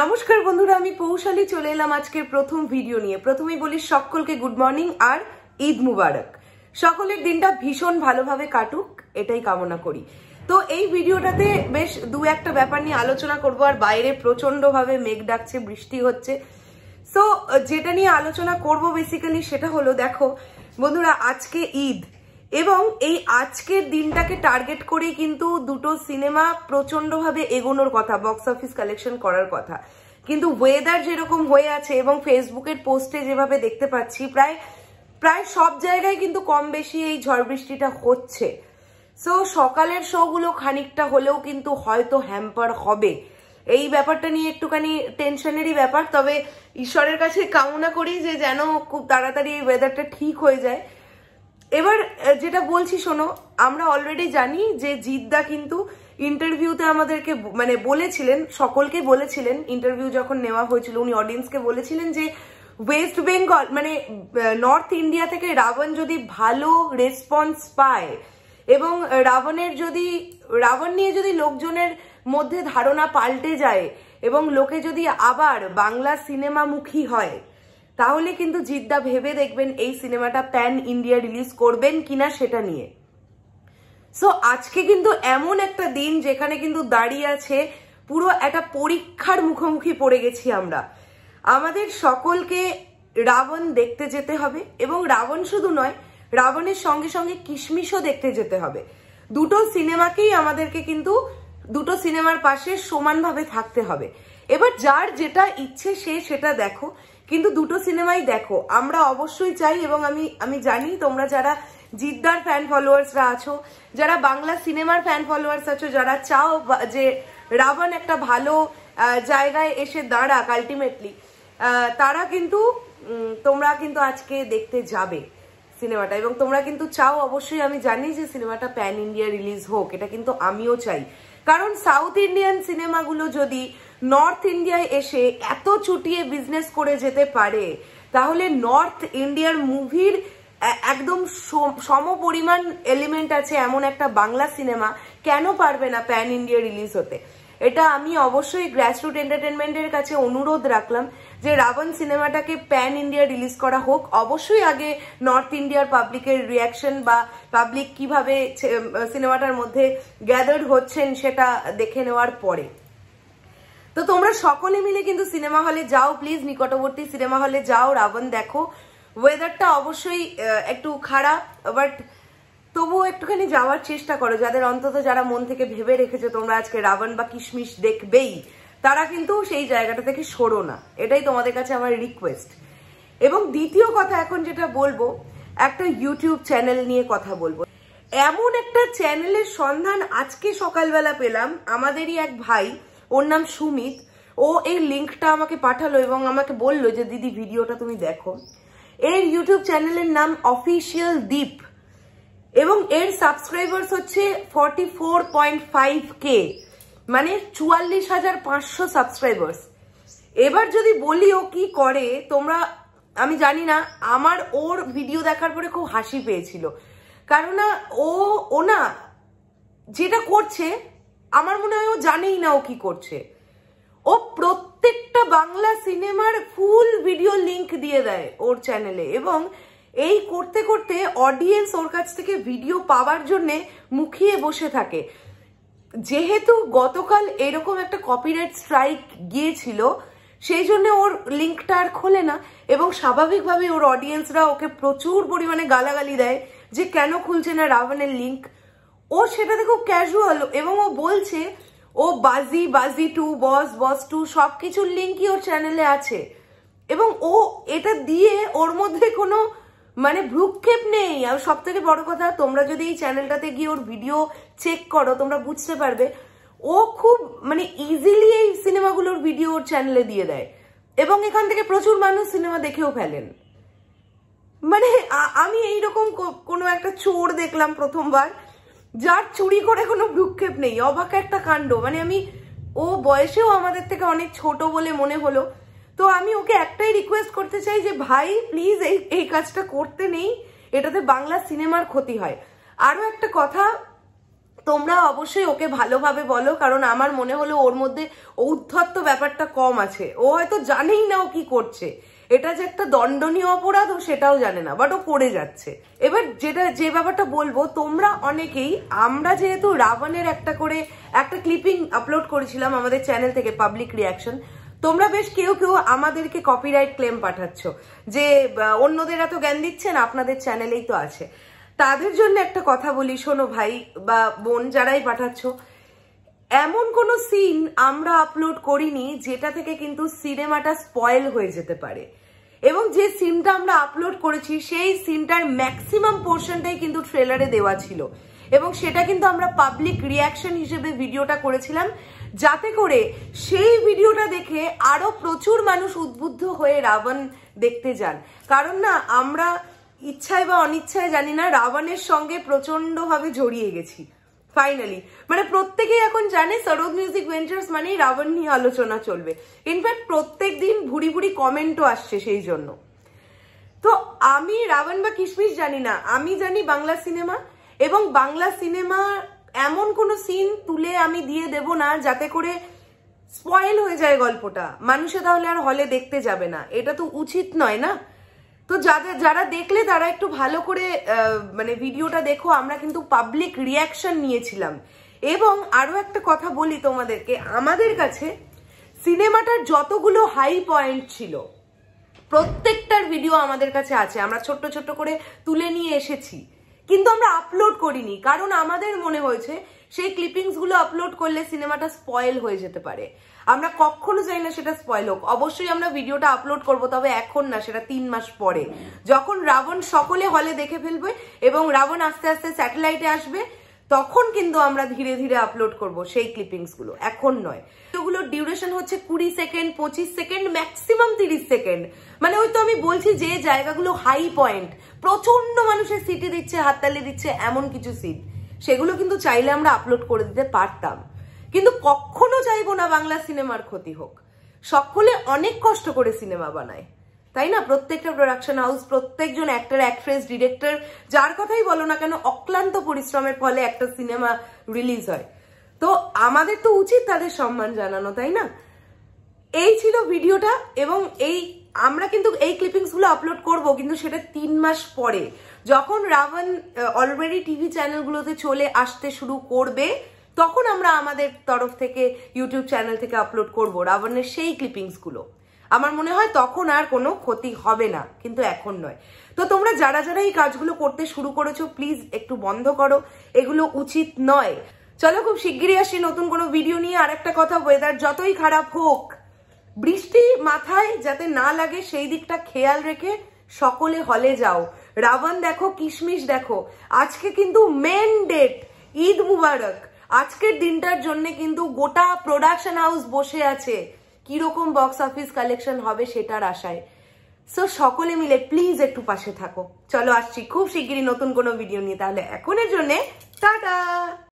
নমস্কার বন্ধুরা আমি পৌশালী চলে এলাম আজকের প্রথম ভিডিও নিয়ে প্রথমেই বলি সকলকে গুড মর্নিং আর ঈদ মুবারক সকলের দিনটা ভীষণ ভালোভাবে কাটুক এটাই কামনা করি তো এই ভিডিওটাতে বেশ দু একটা ব্যাপার নিয়ে আলোচনা করব আর বাইরে ভাবে মেঘ ডাকছে বৃষ্টি হচ্ছে সো যেটা নিয়ে আলোচনা করব বেসিক্যালি সেটা হলো দেখো বন্ধুরা আজকে ঈদ এবং এই আজকের দিনটাকে টার্গেট করেই কিন্তু দুটো সিনেমা প্রচণ্ডভাবে এগোনোর কথা বক্স অফিস কালেকশন করার কথা কিন্তু ওয়েদার যেরকম হয়ে আছে এবং ফেসবুকের পোস্টে যেভাবে দেখতে পাচ্ছি প্রায় প্রায় সব জায়গায় কিন্তু কম বেশি এই ঝড় বৃষ্টিটা হচ্ছে সো সকালের শোগুলো খানিকটা হলেও কিন্তু হয়তো হ্যাম্পার হবে এই ব্যাপারটা নিয়ে একটুখানি টেনশনেরই ব্যাপার তবে ঈশ্বরের কাছে কামনা করি যে যেন খুব তাড়াতাড়ি এই ওয়েদারটা ঠিক হয়ে যায় এবার যেটা বলছি শোনো আমরা অলরেডি জানি যে জিদ্দা কিন্তু ইন্টারভিউতে আমাদেরকে মানে বলেছিলেন সকলকে বলেছিলেন ইন্টারভিউ যখন নেওয়া হয়েছিল উনি অডিয়েন্সকে বলেছিলেন যে ওয়েস্ট বেঙ্গল মানে নর্থ ইন্ডিয়া থেকে রাবণ যদি ভালো রেসপন্স পায় এবং রাবণের যদি রাবণ নিয়ে যদি লোকজনের মধ্যে ধারণা পাল্টে যায় এবং লোকে যদি আবার বাংলা সিনেমামুখী হয় তাহলে কিন্তু জিদ্দা ভেবে দেখবেন এই সিনেমাটা প্যান ইন্ডিয়া রিলিজ করবেন কিনা সেটা নিয়ে সো আজকে কিন্তু এমন একটা দিন যেখানে কিন্তু দাঁড়িয়ে আছে পুরো একটা পরীক্ষার মুখোমুখি পড়ে গেছি আমরা আমাদের সকলকে রাবণ দেখতে যেতে হবে এবং রাবণ শুধু নয় রাবণের সঙ্গে সঙ্গে কিশমিশও দেখতে যেতে হবে দুটো সিনেমাকেই আমাদেরকে কিন্তু দুটো সিনেমার পাশে সমানভাবে থাকতে হবে এবার যার যেটা ইচ্ছে সে সেটা দেখো কিন্তু দুটো সিনেমাই দেখো আমরা অবশ্যই চাই এবং আমি আমি জানি তোমরা যারা জিদ্দার ফ্যান ফলোয়ার্সরা আছো যারা বাংলা সিনেমার ফ্যান ফলোয়ার্স আছো যারা চাও যে রাবণ একটা ভালো জায়গায় এসে দাঁড়াক আলটিমেটলি তারা কিন্তু তোমরা কিন্তু আজকে দেখতে যাবে সিনেমাটা এবং তোমরা কিন্তু চাও অবশ্যই আমি জানি যে সিনেমাটা প্যান ইন্ডিয়া রিলিজ হোক এটা কিন্তু আমিও চাই কারণ সাউথ ইন্ডিয়ান সিনেমাগুলো যদি নর্থ ইন্ডিয়ায় এসে এত ছুটিয়ে বিজনেস করে যেতে পারে তাহলে নর্থ ইন্ডিয়ার মুভির একদম সম পরিমাণ এলিমেন্ট আছে এমন একটা বাংলা সিনেমা কেন পারবে না প্যান ইন্ডিয়া রিলিজ হতে এটা আমি অবশ্যই গ্র্যাসরুট এন্টারটেনমেন্টের কাছে অনুরোধ রাখলাম যে রাবণ সিনেমাটাকে প্যান ইন্ডিয়া রিলিজ করা হোক অবশ্যই আগে নর্থ ইন্ডিয়ার পাবলিকের রিয়াকশন বা পাবলিক কিভাবে সিনেমাটার মধ্যে গ্যাদার্ড হচ্ছেন সেটা দেখে নেওয়ার পরে তো তোমরা সকলে মিলে কিন্তু সিনেমা হলে যাও প্লিজ নিকটবর্তী সিনেমা হলে যাও রাবণ দেখো ওয়েদারটা অবশ্যই একটু খারাপ বাট তবুও একটুখানি যাওয়ার চেষ্টা করো যাদের অন্তত যারা মন থেকে ভেবে রেখেছো তোমরা আজকে রাবণ বা কিশমিশ দেখবেই তারা কিন্তু সেই জায়গাটা থেকে সরো না এটাই তোমাদের কাছে আমার রিকোয়েস্ট এবং দ্বিতীয় কথা এখন যেটা বলবো একটা ইউটিউব চ্যানেল নিয়ে কথা বলবো এমন একটা চ্যানেলের সন্ধান আজকে সকালবেলা পেলাম আমাদেরই এক ভাই ওর নাম সুমিত ও এই লিঙ্কটা আমাকে পাঠালো এবং আমাকে বলল যে দিদি ভিডিওটা তুমি দেখো এর ইউটিউব চ্যানেলের নাম অফিসিয়াল দ্বীপ এবং এর সাবস্ক্রাইবার্স হচ্ছে forty four point five K মানে চুয়াল্লিশ হাজার পাঁচশো সাবস্ক্রাইবার্স এবার যদি বলি ও কি করে তোমরা আমি জানি না আমার ওর ভিডিও দেখার পরে খুব হাসি পেয়েছিল কারণ না ও ও না যেটা করছে আমার মনে হয় ও জানেই না ও কি করছে ও প্রত্যেকটা বাংলা সিনেমার ফুল ভিডিও লিংক দিয়ে দেয় ওর চ্যানেলে এবং এই করতে করতে অডিয়েন্স ওর কাছ থেকে ভিডিও পাওয়ার জন্যে মুখিয়ে বসে থাকে যেহেতু গতকাল এরকম একটা কপিরাইট স্ট্রাইক গিয়েছিল সেই জন্য ওর লিঙ্কটা আর খোলে না এবং স্বাভাবিকভাবে ওর অডিয়েন্সরা ওকে প্রচুর পরিমাণে গালাগালি দেয় যে কেন খুলছে না রাবণের লিঙ্ক ও সেটাতে খুব ক্যাজুয়াল এবং ও বলছে ও বাজি বাজি টু বস বস টু সব কিছুর লিঙ্কই ওর চ্যানেলে আছে এবং ও এটা দিয়ে ওর মধ্যে কোনো মানে ভ্রুক্ষেপ নেই আর সব থেকে বড় কথা তোমরা যদি এই চ্যানেলটাতে গিয়ে ওর ভিডিও চেক করো তোমরা বুঝতে পারবে ও খুব মানে ইজিলি এই সিনেমাগুলোর ভিডিও ওর চ্যানেলে দিয়ে দেয় এবং এখান থেকে প্রচুর মানুষ সিনেমা দেখেও ফেলেন মানে আমি এই রকম কোনো একটা চোর দেখলাম প্রথমবার যার চুরি করে কোনো ভ্রুক্ষেপ নেই অবাক একটা কাণ্ড মানে আমি ও বয়সেও আমাদের থেকে অনেক ছোট বলে মনে হলো তো আমি ওকে একটাই রিকোয়েস্ট করতে চাই যে ভাই প্লিজ এই এই কাজটা করতে নেই এটাতে বাংলা সিনেমার ক্ষতি হয় আরও একটা কথা তোমরা অবশ্যই ওকে ভালোভাবে বলো কারণ আমার মনে হলো ওর মধ্যে উদ্ধত্ত ব্যাপারটা কম আছে ও হয়তো জানেই না ও কি করছে এটা যে একটা দণ্ডনীয় অপরাধ ও সেটাও জানে না বাট ও করে যাচ্ছে এবার যেটা যে ব্যাপারটা বলবো তোমরা অনেকেই আমরা যেহেতু রাবণের একটা করে একটা ক্লিপিং আপলোড করেছিলাম আমাদের চ্যানেল থেকে পাবলিক রিয়াকশন তোমরা বেশ কেউ কেউ আমাদেরকে কপিরাইট ক্লেম পাঠাচ্ছ যে অন্যদের এত জ্ঞান দিচ্ছেন আপনাদের চ্যানেলেই তো আছে তাদের জন্য একটা কথা বলি শোনো ভাই বা বোন যারাই পাঠাচ্ছ এমন কোন সিন আমরা আপলোড করিনি যেটা থেকে কিন্তু সিনেমাটা স্পয়েল হয়ে যেতে পারে এবং যে সিনটা আমরা আপলোড করেছি সেই সিনটার ম্যাক্সিমাম পোর্শনটাই কিন্তু ট্রেলারে দেওয়া ছিল এবং সেটা কিন্তু আমরা পাবলিক রিয়াকশন হিসেবে ভিডিওটা করেছিলাম যাতে করে সেই ভিডিওটা দেখে আরো প্রচুর মানুষ উদ্বুদ্ধ হয়ে রাবণ দেখতে যান কারণ না আমরা ইচ্ছায় বা অনিচ্ছায় জানি না রাবণের সঙ্গে ভাবে জড়িয়ে গেছি ফাইনালি মানে প্রত্যেকেই এখন জানে সরোদ মিউজিক ভেঞ্চার্স মানেই রাবণ নিয়ে আলোচনা চলবে ইনফ্যাক্ট প্রত্যেক দিন ভুড়ি ভুড়ি কমেন্টও আসছে সেই জন্য তো আমি রাবণ বা কিশমিশ জানি না আমি জানি বাংলা সিনেমা এবং বাংলা সিনেমা এমন কোনো সিন তুলে আমি দিয়ে দেব না যাতে করে স্পয়েল হয়ে যায় গল্পটা মানুষে তাহলে আর হলে দেখতে যাবে না এটা তো উচিত নয় না তো যাদের যারা দেখলে তারা একটু ভালো করে মানে ভিডিওটা দেখো আমরা কিন্তু পাবলিক রিয়াকশন নিয়েছিলাম এবং আরও একটা কথা বলি তোমাদেরকে আমাদের কাছে সিনেমাটার যতগুলো হাই পয়েন্ট ছিল প্রত্যেকটার ভিডিও আমাদের কাছে আছে আমরা ছোট্ট ছোট্ট করে তুলে নিয়ে এসেছি কিন্তু আমরা আপলোড করিনি কারণ আমাদের মনে হয়েছে সেই ক্লিপিংসগুলো আপলোড করলে সিনেমাটা স্পয়েল হয়ে যেতে পারে আমরা কখনো চাই না সেটা স্পয়েল হোক অবশ্যই আমরা ভিডিওটা আপলোড করব তবে এখন না সেটা তিন মাস পরে যখন রাবণ সকলে হলে দেখে ফেলবে এবং রাবণ আস্তে আস্তে স্যাটেলাইটে আসবে তখন কিন্তু আমরা ধীরে ধীরে আপলোড করব সেই ক্লিপিংস গুলো এখন নয় এগুলোর ডিউরেশন হচ্ছে কুড়ি সেকেন্ড পঁচিশ সেকেন্ড ম্যাক্সিমাম তিরিশ সেকেন্ড মানে ওই তো আমি বলছি যে জায়গাগুলো হাই পয়েন্ট প্রচন্ড মানুষের সিটি দিচ্ছে হাততালি দিচ্ছে এমন কিছু সিট সেগুলো কিন্তু চাইলে আমরা আপলোড করে দিতে পারতাম কিন্তু কখনো চাইবো না বাংলা সিনেমার ক্ষতি হোক সকলে অনেক কষ্ট করে সিনেমা বানায় তাই না প্রত্যেকটা প্রোডাকশন হাউস প্রত্যেকজন অ্যাক্টর অ্যাক্ট্রেস ডিরেক্টর যার কথাই বলো না কেন অক্লান্ত পরিশ্রমের ফলে একটা সিনেমা রিলিজ হয় তো আমাদের তো উচিত তাদের সম্মান জানানো তাই না এই ছিল ভিডিওটা এবং এই আমরা কিন্তু এই ক্লিপিংসগুলো আপলোড করব কিন্তু সেটা তিন মাস পরে যখন রাবণ অলরেডি টিভি চ্যানেলগুলোতে চলে আসতে শুরু করবে তখন আমরা আমাদের তরফ থেকে ইউটিউব চ্যানেল থেকে আপলোড করব রাবণের সেই ক্লিপিংসগুলো আমার মনে হয় তখন আর কোনো ক্ষতি হবে না কিন্তু এখন নয় তো তোমরা যারা যারা এই কাজগুলো করতে শুরু করেছো প্লিজ একটু বন্ধ করো এগুলো উচিত নয় চলো খুব শিগগিরই আসি নতুন কোনো ভিডিও নিয়ে আর একটা কথা ওয়েদার যতই খারাপ হোক বৃষ্টি মাথায় যাতে না লাগে সেই দিকটা খেয়াল রেখে সকলে হলে যাও রাবণ দেখো কিশমিশ দেখো আজকে কিন্তু মেন ডেট ঈদ মুবারক আজকের দিনটার জন্য কিন্তু গোটা প্রোডাকশন হাউস বসে আছে কীরকম বক্স অফিস কালেকশন হবে সেটার আশায় সো সকলে মিলে প্লিজ একটু পাশে থাকো চলো আসছি খুব শিগগিরই নতুন কোনো ভিডিও নিয়ে তাহলে এখনের জন্যে টাটা